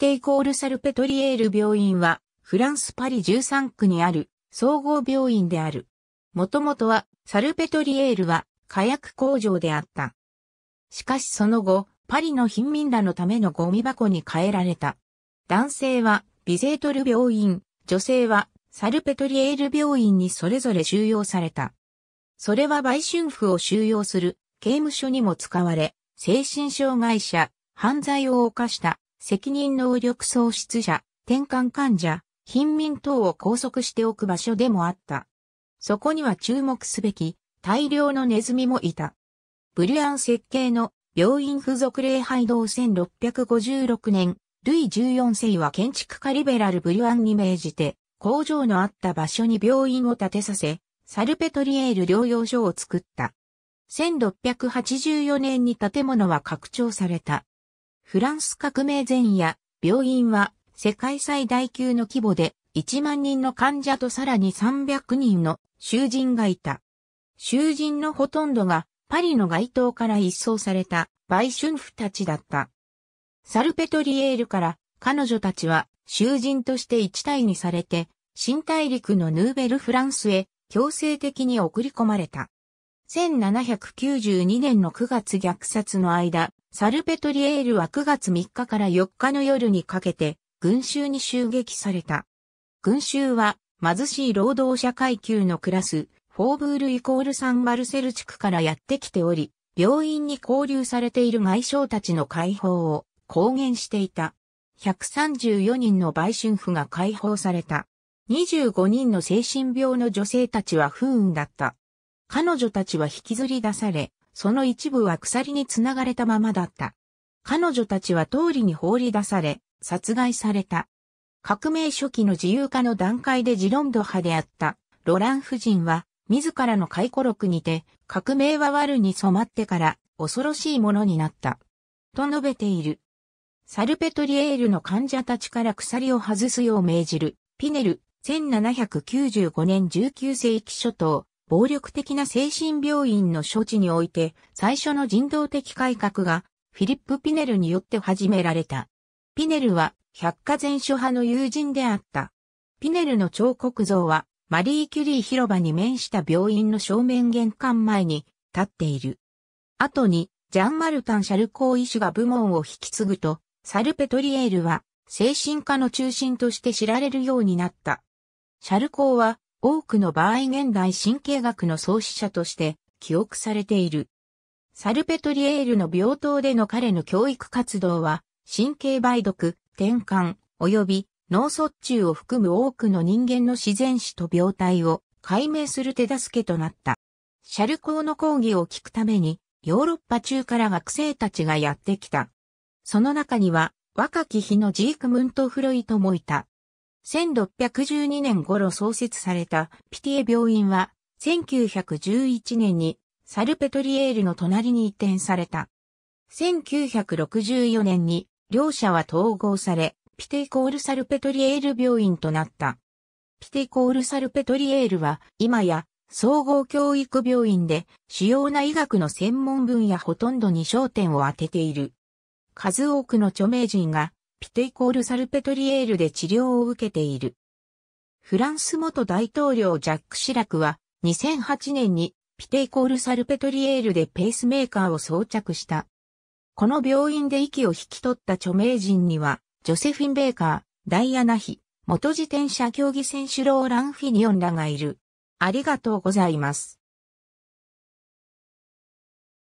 テイコールサルペトリエール病院は、フランスパリ13区にある総合病院である。もともとは、サルペトリエールは火薬工場であった。しかしその後、パリの貧民らのためのゴミ箱に変えられた。男性はビゼートル病院、女性はサルペトリエール病院にそれぞれ収容された。それは売春婦を収容する刑務所にも使われ、精神障害者、犯罪を犯した責任能力喪失者、転換患者、貧民等を拘束しておく場所でもあった。そこには注目すべき大量のネズミもいた。ブリュアン設計の病院付属礼拝堂1656年、ルイ14世は建築家リベラル・ブリュアンに命じて、工場のあった場所に病院を建てさせ、サルペトリエール療養所を作った。1684年に建物は拡張された。フランス革命前夜、病院は世界最大級の規模で1万人の患者とさらに300人の囚人がいた。囚人のほとんどがパリの街頭から一掃された売春婦たちだった。サルペトリエールから彼女たちは囚人として一体にされて新大陸のヌーベルフランスへ強制的に送り込まれた。1792年の9月虐殺の間、サルペトリエールは9月3日から4日の夜にかけて、群衆に襲撃された。群衆は、貧しい労働者階級のクラス、フォーブールイコールサンバルセル地区からやってきており、病院に交流されている外相たちの解放を公言していた。134人の売春婦が解放された。25人の精神病の女性たちは不運だった。彼女たちは引きずり出され、その一部は鎖につながれたままだった。彼女たちは通りに放り出され、殺害された。革命初期の自由化の段階でジロンド派であったロラン夫人は、自らの回顧録にて、革命は悪に染まってから恐ろしいものになった。と述べている。サルペトリエールの患者たちから鎖を外すよう命じる、ピネル、1795年19世紀初頭、暴力的な精神病院の処置において最初の人道的改革がフィリップ・ピネルによって始められた。ピネルは百科全書派の友人であった。ピネルの彫刻像はマリー・キュリー広場に面した病院の正面玄関前に立っている。後にジャン・マルタン・シャルコー医師が部門を引き継ぐと、サルペトリエールは精神科の中心として知られるようになった。シャルコーは多くの場合現代神経学の創始者として記憶されている。サルペトリエールの病棟での彼の教育活動は、神経梅毒、転換、及び脳卒中を含む多くの人間の自然死と病態を解明する手助けとなった。シャルコーの講義を聞くために、ヨーロッパ中から学生たちがやってきた。その中には、若き日のジークムント・フロイトもいた。1612年頃創設されたピティエ病院は、1911年にサルペトリエールの隣に移転された。1964年に両社は統合され、ピテイコールサルペトリエール病院となった。ピテイコールサルペトリエールは今や総合教育病院で主要な医学の専門分野ほとんどに焦点を当てている。数多くの著名人がピテイコール・サルペトリエールで治療を受けている。フランス元大統領ジャック・シラクは2008年にピテイコール・サルペトリエールでペースメーカーを装着した。この病院で息を引き取った著名人には、ジョセフィン・ベーカー、ダイアナヒ、元自転車競技選手ローラン・フィニオンらがいる。ありがとうございます。